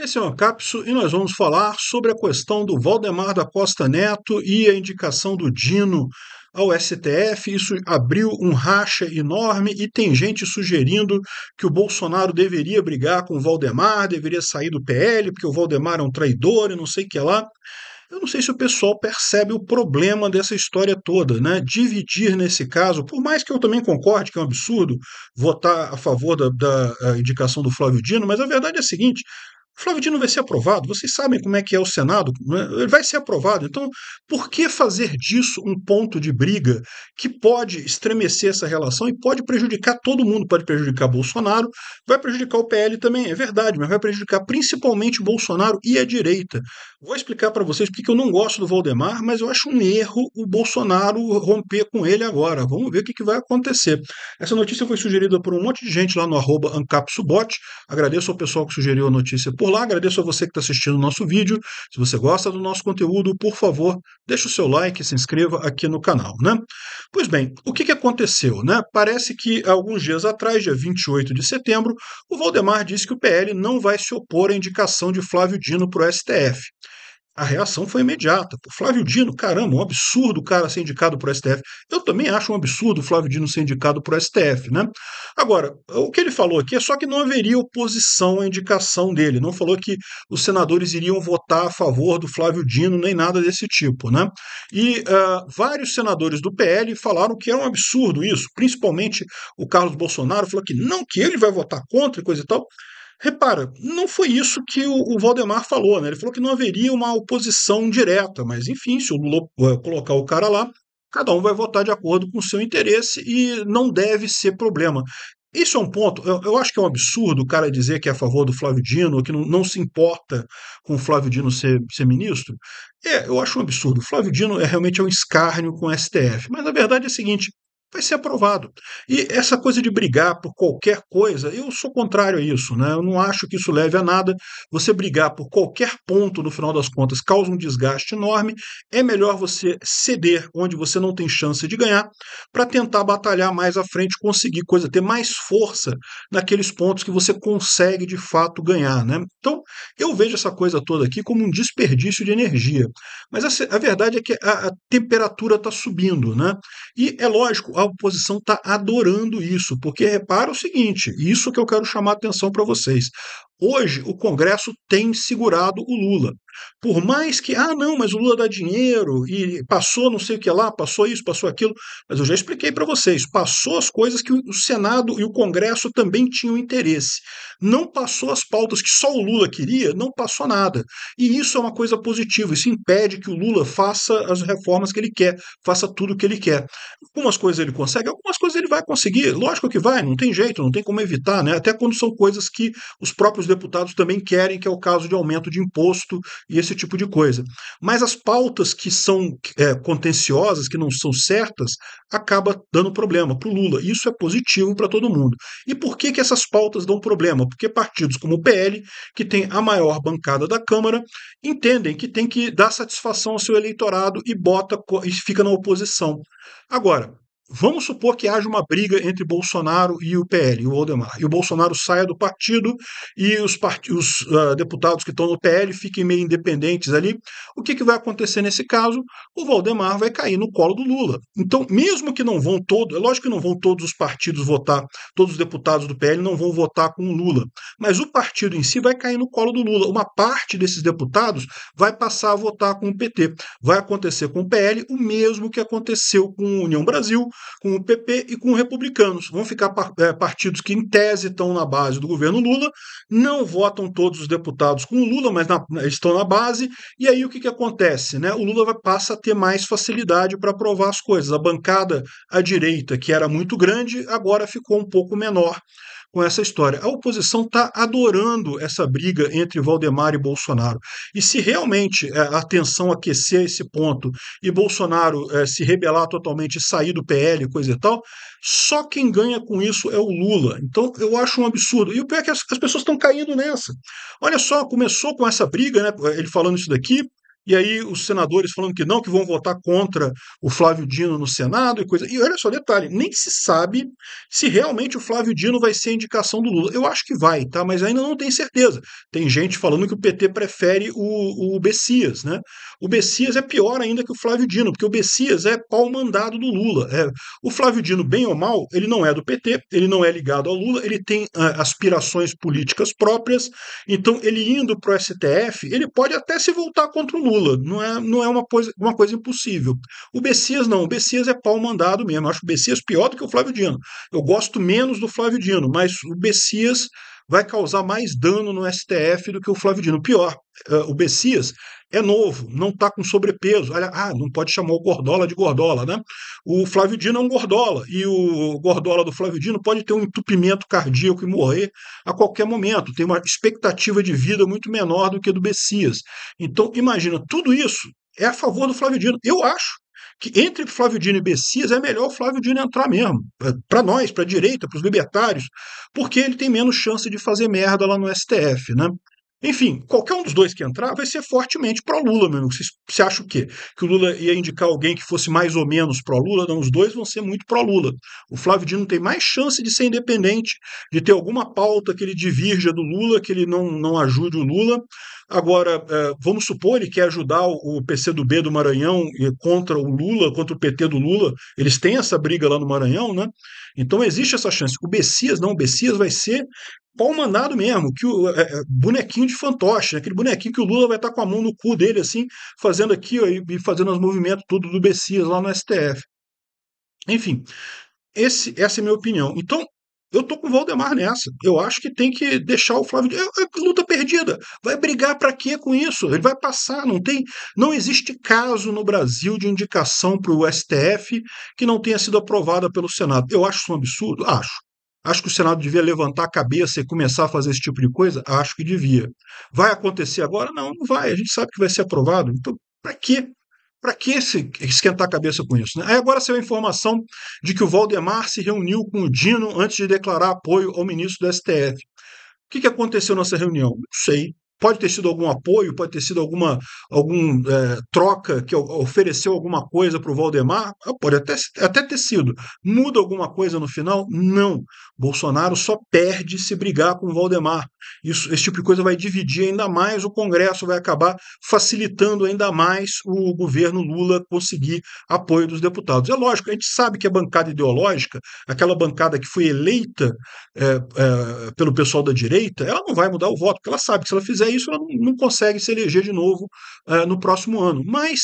Esse é o capso e nós vamos falar sobre a questão do Valdemar da Costa Neto e a indicação do Dino ao STF. Isso abriu um racha enorme e tem gente sugerindo que o Bolsonaro deveria brigar com o Valdemar, deveria sair do PL, porque o Valdemar é um traidor e não sei o que lá. Eu não sei se o pessoal percebe o problema dessa história toda, né? Dividir nesse caso, por mais que eu também concorde que é um absurdo votar a favor da, da eh, indicação do Flávio Dino, mas a verdade é a seguinte: Flávio Dino vai ser aprovado. Vocês sabem como é que é o Senado, né? ele vai ser aprovado. Então, por que fazer disso um ponto de briga que pode estremecer essa relação e pode prejudicar todo mundo? Pode prejudicar Bolsonaro, vai prejudicar o PL também, é verdade, mas vai prejudicar principalmente Bolsonaro e a direita. Vou explicar para vocês porque eu não gosto do Valdemar, mas eu acho um erro o Bolsonaro romper com ele agora. Vamos ver o que, que vai acontecer. Essa notícia foi sugerida por um monte de gente lá no arroba AncapSubot. Agradeço ao pessoal que sugeriu a notícia por lá, agradeço a você que está assistindo o nosso vídeo. Se você gosta do nosso conteúdo, por favor, deixe o seu like, se inscreva aqui no canal. Né? Pois bem, o que, que aconteceu? Né? Parece que alguns dias atrás, dia 28 de setembro, o Valdemar disse que o PL não vai se opor à indicação de Flávio Dino para o STF a reação foi imediata. O Flávio Dino, caramba, um absurdo o cara ser indicado para o STF. Eu também acho um absurdo o Flávio Dino ser indicado para o STF, né? Agora, o que ele falou aqui é só que não haveria oposição à indicação dele. Não falou que os senadores iriam votar a favor do Flávio Dino, nem nada desse tipo, né? E uh, vários senadores do PL falaram que era é um absurdo isso, principalmente o Carlos Bolsonaro falou que não, que ele vai votar contra e coisa e tal. Repara, não foi isso que o, o Valdemar falou, né? Ele falou que não haveria uma oposição direta, mas enfim, se o Lula eh, colocar o cara lá, cada um vai votar de acordo com o seu interesse e não deve ser problema. Isso é um ponto, eu, eu, acho que é um absurdo o cara dizer que é a favor do Flávio Dino, que não, não se importa com o Flávio Dino ser, ser ministro. É, eu acho um absurdo. O Flávio Dino é realmente é um escárnio com o STF. Mas a verdade é a seguinte: vai ser aprovado. E essa coisa de brigar por qualquer coisa, eu sou contrário a isso, né? Eu não acho que isso leve a nada. Você brigar por qualquer ponto, no final das contas, causa um desgaste enorme. É melhor você ceder onde você não tem chance de ganhar, para tentar batalhar mais à frente, conseguir coisa, ter mais força naqueles pontos que você consegue de fato ganhar, né? Então, eu vejo essa coisa toda aqui como um desperdício de energia. Mas a, a verdade é que a, a temperatura está subindo, né? E é lógico, a oposição está adorando isso, porque repara o seguinte: isso que eu quero chamar a atenção para vocês. Hoje, o Congresso tem segurado o Lula. Por mais que, ah, não, mas o Lula dá dinheiro e passou não sei o que lá, passou isso, passou aquilo, mas eu já expliquei para vocês, passou as coisas que o Senado e o Congresso também tinham interesse. Não passou as pautas que só o Lula queria, não passou nada. E isso é uma coisa positiva, isso impede que o Lula faça as reformas que ele quer, faça tudo o que ele quer. Algumas coisas ele consegue, algumas coisas ele vai conseguir, lógico que vai, não tem jeito, não tem como evitar, né? Até quando são coisas que os próprios deputados também querem, que é o caso de aumento de imposto, e esse tipo de coisa. Mas as pautas que são é, contenciosas, que não são certas, acaba dando problema para o Lula. Isso é positivo para todo mundo. E por que, que essas pautas dão problema? Porque partidos como o PL, que tem a maior bancada da Câmara, entendem que tem que dar satisfação ao seu eleitorado e bota e fica na oposição. Agora, Vamos supor que haja uma briga entre Bolsonaro e o PL, o Aldemar, e o Bolsonaro saia do partido e os, part... os uh, deputados que estão no PL fiquem meio independentes ali. O que, que vai acontecer nesse caso? O Valdemar vai cair no colo do Lula. Então, mesmo que não vão todos, é lógico que não vão todos os partidos votar, todos os deputados do PL não vão votar com o Lula, mas o partido em si vai cair no colo do Lula. Uma parte desses deputados vai passar a votar com o PT. Vai acontecer com o PL o mesmo que aconteceu com a União Brasil com o PP e com os republicanos. Vão ficar é, partidos que, em tese, estão na base do governo Lula, não votam todos os deputados com o Lula, mas na, estão na base, e aí o que, que acontece? Né? O Lula passa a ter mais facilidade para aprovar as coisas. A bancada à direita, que era muito grande, agora ficou um pouco menor com essa história. A oposição está adorando essa briga entre Valdemar e Bolsonaro. E se realmente é, a tensão aquecer a esse ponto e Bolsonaro é, se rebelar totalmente, sair do PL, coisa e tal, só quem ganha com isso é o Lula. Então eu acho um absurdo. E o pior é que as, as pessoas estão caindo nessa. Olha só, começou com essa briga, né, ele falando isso daqui, e aí os senadores falando que não, que vão votar contra o Flávio Dino no Senado e coisa. E olha só, detalhe, nem se sabe se realmente o Flávio Dino vai ser indicação do Lula. Eu acho que vai, tá? Mas ainda não tem certeza. Tem gente falando que o PT prefere o, o Bessias, né? O Bessias é pior ainda que o Flávio Dino, porque o Bessias é pau mandado do Lula. É, o Flávio Dino, bem ou mal, ele não é do PT, ele não é ligado ao Lula, ele tem ah, aspirações políticas próprias, então ele indo para o STF, ele pode até se voltar contra o Lula. Lula. Não é, não é uma, coisa, uma coisa impossível. O Bessias não, o Bessias é pau mandado mesmo. Eu acho o Bessias pior do que o Flávio Dino. Eu gosto menos do Flávio Dino, mas o Bessias vai causar mais dano no STF do que o Flavidino. Pior, eh, o Bessias é novo, não está com sobrepeso. Olha, ah, não pode chamar o Gordola de Gordola, né? O Flávio Dino é um Gordola, e o Gordola do Flávio Dino pode ter um entupimento cardíaco e morrer a qualquer momento. Tem uma expectativa de vida muito menor do que a do Bessias. Então, imagina, tudo isso é a favor do Flávio Dino. Eu acho que entre Flávio Dino e Bessias é melhor o Flávio Dino entrar mesmo, para nós, para a direita, para os libertários, porque ele tem menos chance de fazer merda lá no STF. Né? Enfim, qualquer um dos dois que entrar vai ser fortemente pró-Lula, meu amigo. Você, acha o quê? Que o Lula ia indicar alguém que fosse mais ou menos pró-Lula? Não, os dois vão ser muito pró-Lula. O Flávio Dino tem mais chance de ser independente, de ter alguma pauta que ele divirja do Lula, que ele não, não ajude o Lula. Agora, eh, vamos supor, ele quer ajudar o PCdoB do Maranhão contra o Lula, contra o PT do Lula. Eles têm essa briga lá no Maranhão, né? Então existe essa chance. O Bessias, não, o Bessias vai ser pau mandado mesmo, que o é, é, bonequinho de fantoche, né? aquele bonequinho que o Lula vai estar tá com a mão no cu dele, assim, fazendo aqui ó, e fazendo os movimentos tudo do Bessias lá no STF. Enfim, esse, essa é a minha opinião. Então, eu tô com o Valdemar nessa. Eu acho que tem que deixar o Flávio. É, é luta perdida. Vai brigar para quê com isso? Ele vai passar. Não tem. Não existe caso no Brasil de indicação para o STF que não tenha sido aprovada pelo Senado. Eu acho isso um absurdo. Acho. Acho que o Senado devia levantar a cabeça e começar a fazer esse tipo de coisa? Acho que devia. Vai acontecer agora? Não, não vai. A gente sabe que vai ser aprovado. Então, para quê? Para que se esquentar a cabeça com isso? Né? Aí agora saiu a informação de que o Valdemar se reuniu com o Dino antes de declarar apoio ao ministro do STF. O que, que aconteceu nessa reunião? Não sei. Pode ter sido algum apoio, pode ter sido alguma algum, é, troca que ofereceu alguma coisa para o Valdemar? Ah, pode até, até ter sido. Muda alguma coisa no final? Não. Bolsonaro só perde se brigar com o Valdemar. Isso, esse tipo de coisa vai dividir ainda mais o Congresso, vai acabar facilitando ainda mais o governo Lula conseguir apoio dos deputados. É lógico, a gente sabe que a bancada ideológica, aquela bancada que foi eleita é, é, pelo pessoal da direita, ela não vai mudar o voto, porque ela sabe que se ela fizer fizer isso, ela não, consegue se eleger de novo uh, no próximo ano. Mas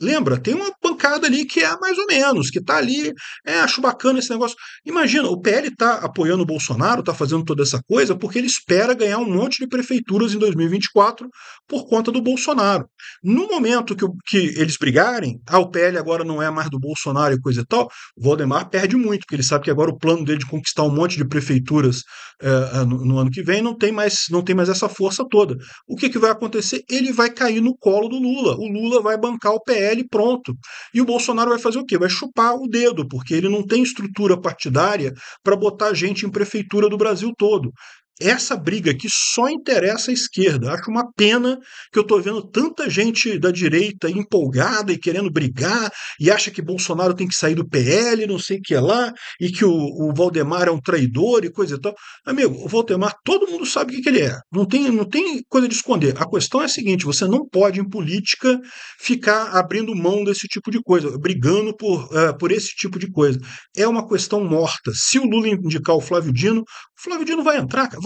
Lembra? Tem uma bancada ali que é mais ou menos, que tá ali, é, acho bacana esse negócio. Imagina, o PL tá apoiando o Bolsonaro, tá fazendo toda essa coisa, porque ele espera ganhar um monte de prefeituras em 2024 por conta do Bolsonaro. No momento que, que eles brigarem, ah, o PL agora não é mais do Bolsonaro e coisa e tal, o Valdemar perde muito, porque ele sabe que agora o plano dele de conquistar um monte de prefeituras é, no, no, ano que vem não tem mais, não tem mais essa força toda. O que, que vai acontecer? Ele vai cair no colo do Lula. O Lula vai bancar o PL PL pronto. E o Bolsonaro vai fazer o quê? Vai chupar o dedo, porque ele não tem estrutura partidária para botar gente em prefeitura do Brasil todo essa briga que só interessa a esquerda. Acho uma pena que eu estou vendo tanta gente da direita empolgada e querendo brigar e acha que Bolsonaro tem que sair do PL, não sei o que é lá, e que o, o Valdemar é um traidor e coisa e tal. Amigo, o Valdemar, todo mundo sabe o que, que ele é. Não tem, não tem coisa de esconder. A questão é a seguinte: você não pode, em política, ficar abrindo mão desse tipo de coisa, brigando por, uh, por esse tipo de coisa. É uma questão morta. Se o Lula indicar o Flávio Dino, o Flávio Dino vai entrar, cara